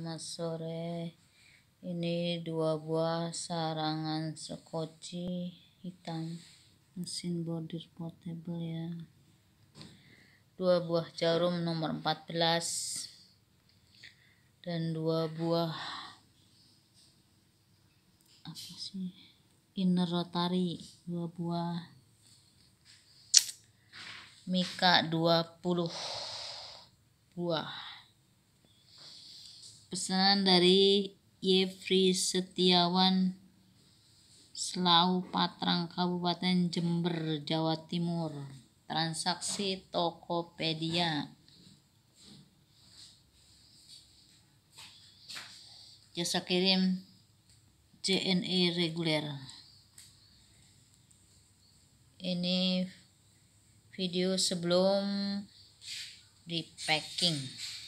Selamat sore. Ini dua buah sarangan sekoci hitam. Mesin bordir portable ya. Dua buah jarum nomor 14 dan dua buah apa sih? Inner rotary, dua buah Mika 20 buah pesanan dari Yefri Setiawan Selau Patrang Kabupaten Jember Jawa Timur transaksi Tokopedia jasa kirim JNE reguler ini video sebelum di packing